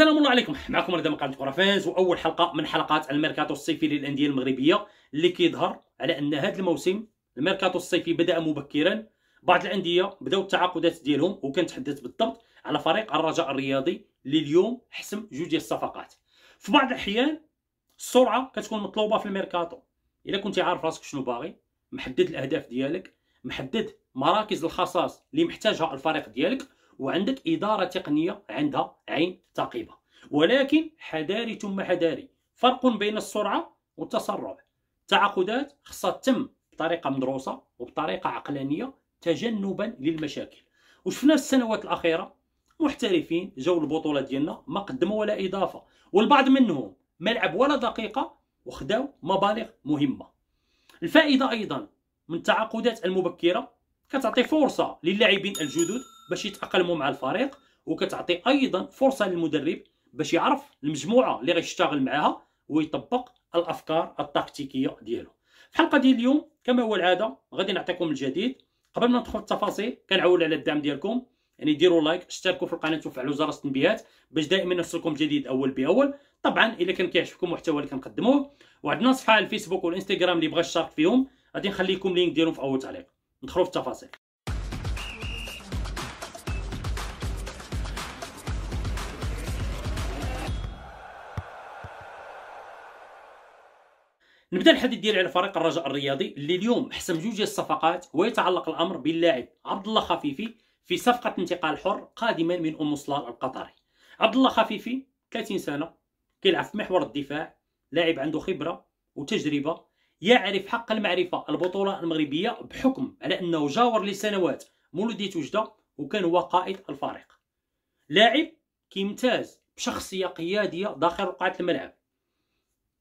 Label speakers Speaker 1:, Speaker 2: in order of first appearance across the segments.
Speaker 1: السلام الله عليكم معكم رضا من قناه واول حلقه من حلقات الميركاتو الصيفي للانديه المغربيه اللي كيظهر على ان هذا الموسم الميركاتو الصيفي بدا مبكرا بعض الانديه بداو التعاقدات ديالهم وكنتحدث بالضبط على فريق الرجاء الرياضي اللي اليوم حسم جوج ديال الصفقات في بعض الاحيان السرعه كتكون مطلوبه في الميركاتو الا كنت عارف راسك شنو باغي محدد الاهداف ديالك محدد مراكز الخصاص اللي محتاجها الفريق ديالك وعندك إدارة تقنية عندها عين ثقيبة ولكن حذاري ثم حذاري فرق بين السرعة والتسرع تعاقدات خصها تتم بطريقة مدروسة وبطريقة عقلانية تجنبا للمشاكل وشفنا في السنوات الأخيرة محترفين جاو البطولة ديالنا ما قدموا ولا إضافة والبعض منهم ما لعب ولا دقيقة وخداو مبالغ مهمة الفائدة أيضا من التعاقدات المبكرة كتعطي فرصة للاعبين الجدد باش يتاقلموا مع الفريق وكتعطي ايضا فرصه للمدرب باش يعرف المجموعه اللي غيشتغل معاها ويطبق الافكار التكتيكيه ديالو في الحلقه ديال اليوم كما هو العاده غادي نعطيكم الجديد قبل ما ندخل في التفاصيل كنعول على الدعم ديالكم يعني ديروا لايك اشتركوا في القناه وفعلوا جرس التنبيهات باش دائما يوصلكم جديد اول باول طبعا الا كان كيعجبكم المحتوى اللي كنقدموه وعندنا صفحه على الفيسبوك والانستغرام اللي بغى يشارك فيهم غادي نخلي لكم لينك ديالهم في اول تعليق ندخلوا في التفاصيل نبدا الحديث ديالي على فريق الرجاء الرياضي اللي اليوم حسم جوج الصفقات ويتعلق الامر باللاعب عبد الله خفيفي في صفقه انتقال حر قادما من ام صلال القطري عبد الله خفيفي 30 سنه كيلعب في محور الدفاع لاعب عنده خبره وتجربه يعرف حق المعرفه البطوله المغربيه بحكم على انه جاور لسنوات مولوديه وجده وكان هو قائد الفريق لاعب كيمتاز بشخصيه قياديه داخل رقعه الملعب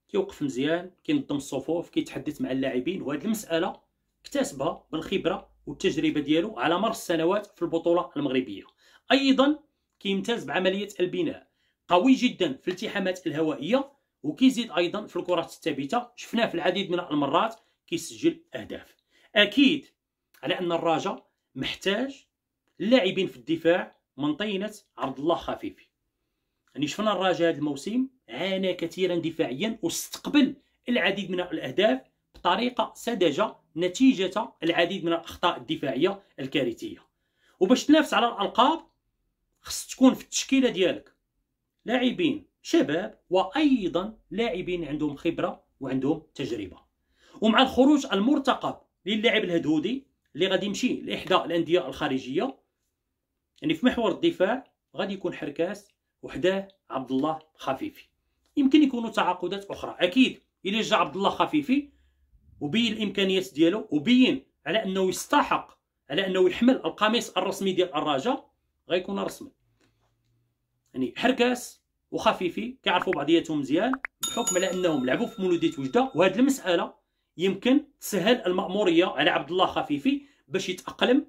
Speaker 1: كيوقف مزيان كينظم الصفوف كيتحدث مع اللاعبين وهذه المساله اكتسبها بالخبره والتجربه ديالو على مر السنوات في البطوله المغربيه ايضا كيمتاز بعمليه البناء قوي جدا في الالتحامات الهوائيه وكيزيد ايضا في الكرات الثابته شفناه في العديد من المرات كيسجل اهداف اكيد على ان الرجاء محتاج لاعبين في الدفاع من طينه عبد الله خفيفي يعني شفنا الرجاء هذا الموسم عانى كثيرا دفاعيا واستقبل العديد من الاهداف بطريقه سذجه نتيجه العديد من الاخطاء الدفاعيه الكارثيه وباش تنافس على الالقاب خص تكون في التشكيله ديالك لاعبين شباب وايضا لاعبين عندهم خبره وعندهم تجربه ومع الخروج المرتقب للاعب الهدهودي اللي غادي يمشي لاحدى الانديه الخارجيه يعني في محور الدفاع غادي يكون حركاس وحداه عبد الله خفيفي يمكن يكونوا تعاقدات اخرى اكيد الى جا عبد الله خفيفي وبين الامكانيات ديالو وبين على انه يستحق على انه يحمل القميص الرسمي ديال الرجاء غيكون رسمي يعني حركاس وخفيفي كيعرفوا بعضياتهم مزيان بحكم على انهم لعبوا في مولوديه وجده وهذه المساله يمكن تسهل الماموريه على عبد الله خفيفي باش يتاقلم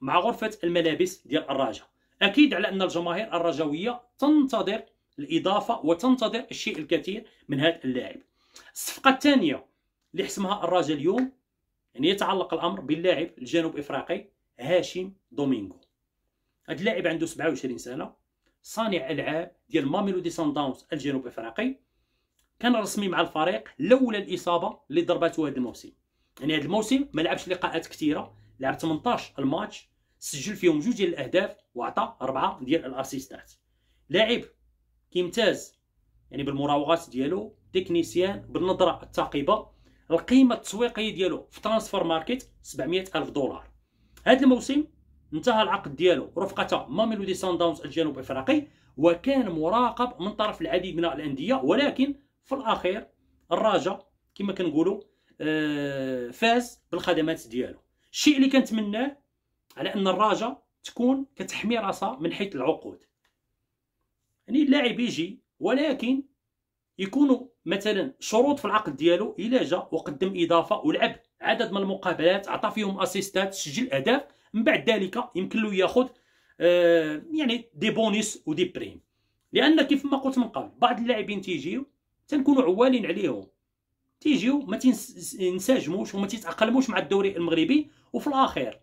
Speaker 1: مع غرفه الملابس ديال الرجاء اكيد على ان الجماهير الرجاويه تنتظر الاضافه وتنتظر الشيء الكثير من هذا اللاعب الصفقه الثانيه اللي حسمها الراجل اليوم يعني يتعلق الامر باللاعب الجنوب افريقي هاشم دومينغو هذا اللاعب عنده 27 سنه صانع العاب ديال ماميلو سان داونز الجنوب افريقي كان رسمي مع الفريق لولا الاصابه اللي ضربته هذا الموسم يعني هذا الموسم ما لعبش لقاءات كثيره لعب 18 الماتش سجل فيهم جوج ديال الاهداف وعطى اربعه ديال الاسيستات لاعب كيمتاز يعني بالمراوغات ديالو تكنيسيان بالنظره الثاقبه القيمه التسويقيه ديالو في ترانسفير ماركت 700 الف دولار هذا الموسم انتهى العقد ديالو رفقه ماميلودي سان داونز الجنوب افريقي وكان مراقب من طرف العديد من الانديه ولكن في الاخير الراجا كما كنقولوا آه، فاز بالخدمات ديالو الشيء اللي كنتمناه على ان الراجا تكون كتحمي راسها من حيث العقود يعني اللاعب يجي ولكن يكونوا مثلا شروط في العقد ديالو الى جا وقدم اضافه ولعب عدد من المقابلات عطى فيهم اسيستات سجل اهداف من بعد ذلك يمكن له ياخذ آه، يعني دي بونيس ودي بريم لان كيف ما قلت من قبل بعض اللاعبين تيجيو تنكونوا عوالين عليهم تيجيو ما تنسجموش وما تتاقلموش مع الدوري المغربي وفي الاخير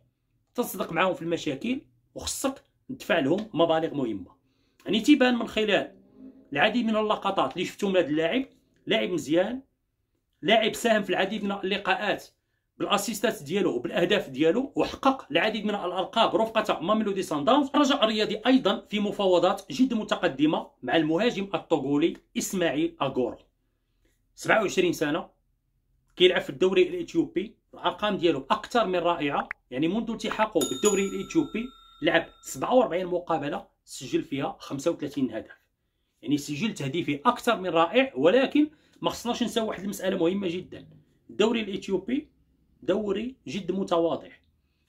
Speaker 1: تصدق معاهم في المشاكل وخصك تدفع لهم مبالغ مهمه يعني تيبان من خلال العديد من اللقطات اللي شفتهم هذا اللاعب لاعب مزيان لاعب ساهم في العديد من اللقاءات بالاسيستات ديالو وبالاهداف ديالو وحقق العديد من الالقاب رفقه ماميلودي سان رجع الرياضي ايضا في مفاوضات جد متقدمه مع المهاجم الطوغولي اسماعيل اغور 27 سنه كيلعب في الدوري الاثيوبي الارقام ديالو اكثر من رائعه يعني منذ التحاقه بالدوري الاثيوبي لعب 47 مقابله سجل فيها 35 هدف يعني سجل تهديفي اكثر من رائع ولكن ما خصناش نساو واحد المساله مهمه جدا الدوري الاثيوبي دوري جد متواضع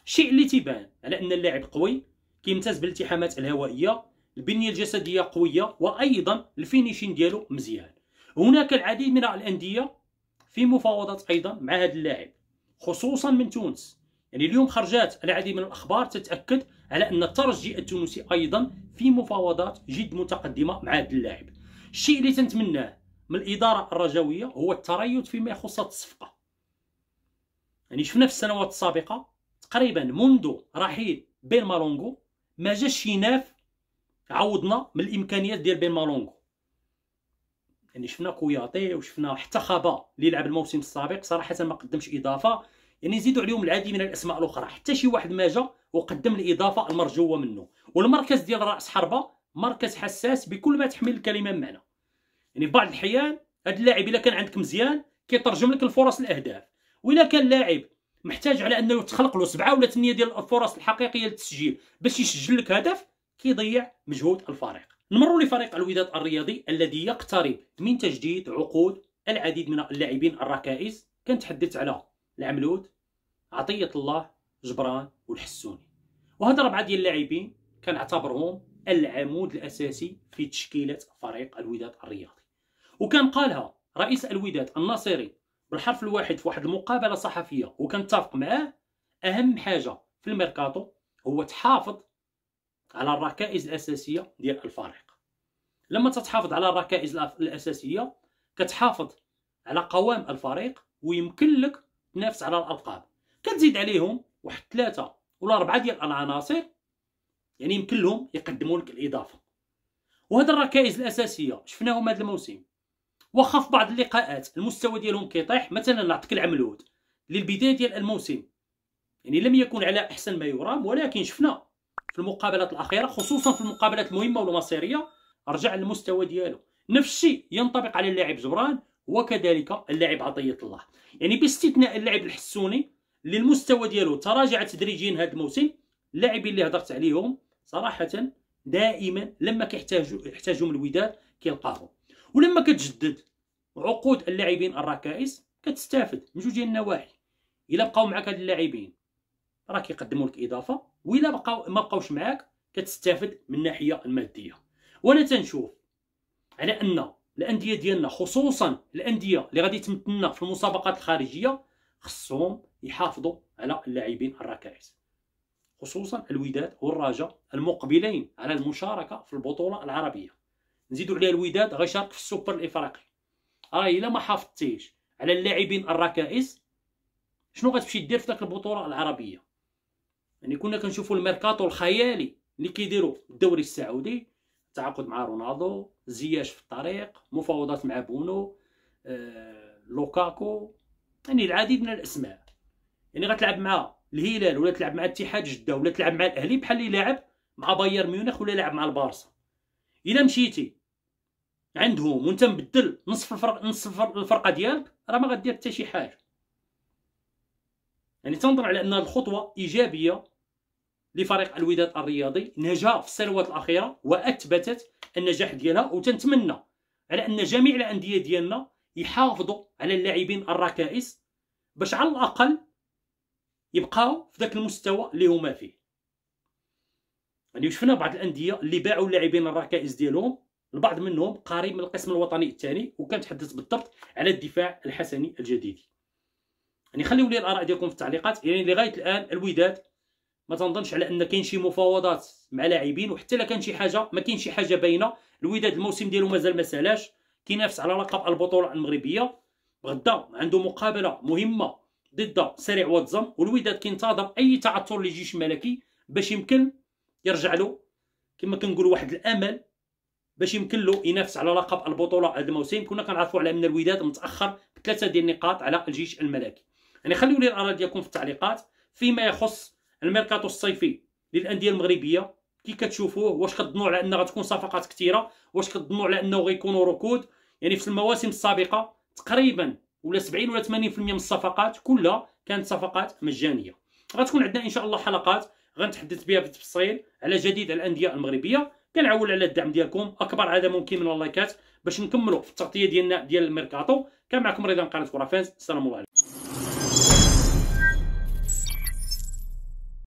Speaker 1: الشيء اللي تيبان على ان اللاعب قوي كيمتاز بالالتحامات الهوائيه البنيه الجسديه قويه وايضا الفينيشين ديالو مزيان هناك العديد من الانديه في مفاوضات ايضا مع هذا اللاعب خصوصا من تونس يعني اليوم خرجات العديد من الاخبار تتاكد على أن الترجي التونسي أيضا في مفاوضات جد متقدمة مع هذا اللاعب الشيء اللي تنتمناه من الإدارة الرجوية هو التريث فيما يخص الصفقة يعني شفنا في السنوات السابقة تقريبا منذ رحيل بين مالونغو ما جاش شي ناف عوضنا من الامكانيات ديال بين مالونغو يعني شفنا كوياطي وشفنا حتى خابا اللي لعب الموسم السابق صراحه ما قدمش اضافه يعني زيدوا عليهم العديد من الاسماء الاخرى حتى شي واحد ما جا وقدم الاضافه المرجوه منه والمركز ديال راس حربه مركز حساس بكل ما تحمل الكلمه من معنى يعني بعض الاحيان هاد اللاعب الا كان عندك مزيان كيترجم لك الفرص الاهداف والا كان لاعب محتاج على انه يتخلق له سبعه ولا ثمانيه ديال الفرص الحقيقيه للتسجيل باش يسجل لك هدف كيضيع مجهود الفريق نمروا لفريق الوداد الرياضي الذي يقترب من تجديد عقود العديد من اللاعبين الركائز كنتحدث على العملود عطيه الله جبران والحسوني وهاد ربعه ديال اللاعبين كنعتبرهم العمود الاساسي في تشكيله فريق الوداد الرياضي وكان قالها رئيس الوداد الناصري بالحرف الواحد في واحد المقابله صحفيه وكنتفق معاه اهم حاجه في الميركاتو هو تحافظ على الركائز الاساسيه ديال الفريق لما تتحافظ على الركائز الاساسيه كتحافظ على قوام الفريق ويمكن لك تنافس على الالقاب كتزيد عليهم واحد ثلاثه ولا اربعه ديال العناصر يعني يمكن لهم يقدموا لك الاضافه وهذا الركائز الاساسيه شفناهم هذا الموسم واخا في بعض اللقاءات المستوى ديالهم كيطيح مثلا نعطيك العملود للبدايه ديال الموسم يعني لم يكن على احسن ما يرام ولكن شفنا في المقابلات الاخيره خصوصا في المقابلات المهمه والمصيريه رجع للمستوى ديالو نفس الشيء ينطبق على اللاعب زبران وكذلك اللاعب عطيه الله يعني باستثناء اللاعب الحسوني اللي المستوى ديالو تراجع تدريجيا هذا الموسم اللاعبين اللي هضرت عليهم صراحه دائما لما كيحتاجوا يحتاجهم الوداد كيلقاهم ولما كتجدد عقود اللاعبين الركائز كتستافد من جوج ديال النواحي الا بقاو معك هاد اللاعبين راه كيقدموا لك اضافه والا بقاو ما بقاوش معاك كتستافد من الناحيه الماديه وانا تنشوف على ان الانديه ديالنا خصوصا الانديه اللي غادي تمثلنا في المسابقات الخارجيه خصهم يحافظوا على اللاعبين الركائز خصوصا الوداد والرجاء المقبلين على المشاركه في البطوله العربيه نزيدوا عليها الوداد غيشارك في السوبر الافريقي راه الا ما حافظتيش على اللاعبين الركائز شنو غتمشي دير في داك البطوله العربيه يعني كنا كنشوفوا الميركاتو الخيالي اللي كيديروا الدوري السعودي تعاقد مع رونالدو زياش في الطريق مفاوضات مع بونو آه، لوكاكو يعني العديد من الاسماء يعني غتلعب مع الهلال ولا تلعب مع اتحاد جده ولا تلعب مع الاهلي بحال اللي لعب مع بايرن ميونخ ولا لعب مع البارسا الا مشيتي عندهم وانت مبدل نصف الفرق نصف الفرقه ديالك راه ما غدير حتى شي حاجه يعني تنظر على ان الخطوه ايجابيه لفريق الوداد الرياضي نجا في السنوات الاخيره واثبتت النجاح ديالها وتنتمنى على ان جميع الانديه ديالنا يحافظوا على اللاعبين الركائز باش على الاقل يبقاو في ذاك المستوى اللي هما فيه يعني شفنا بعض الانديه اللي باعوا اللاعبين الركائز ديالهم البعض منهم قريب من القسم الوطني الثاني وكنتحدث بالضبط على الدفاع الحسني الجديدي يعني خليو لي الاراء ديالكم في التعليقات يعني لغايه الان الوداد ما تنظنش على ان كاين شي مفاوضات مع لاعبين وحتى لا كان شي حاجه ما كاين شي حاجه باينه الوداد الموسم ديالو مازال ما سالاش كينافس على لقب البطوله المغربيه غدا عنده مقابله مهمه ضد سريع واتزم والوداد كينتظر اي تعثر للجيش الملكي باش يمكن يرجع له كما كنقولوا واحد الامل باش يمكن له ينافس على لقب البطوله هذا الموسم كنا كنعرفوا على ان الوداد متاخر بثلاثه ديال النقاط على الجيش الملكي يعني خليوا لي الاراء ديالكم في التعليقات فيما يخص الميركاتو الصيفي للانديه المغربيه كي كتشوفوه واش كتظنوا على ان غتكون صفقات كثيره واش كتظنوا على انه غيكونوا ركود يعني في المواسم السابقه تقريبا ولا 70 ولا 80% من الصفقات كلها كانت صفقات مجانيه غتكون عندنا ان شاء الله حلقات غنتحدث بها بالتفصيل على جديد على الانديه المغربيه كنعول على الدعم ديالكم اكبر عدد ممكن من اللايكات باش نكملوا في التغطيه ديالنا ديال الميركاتو كان معكم رضا من قناه فانز السلام عليكم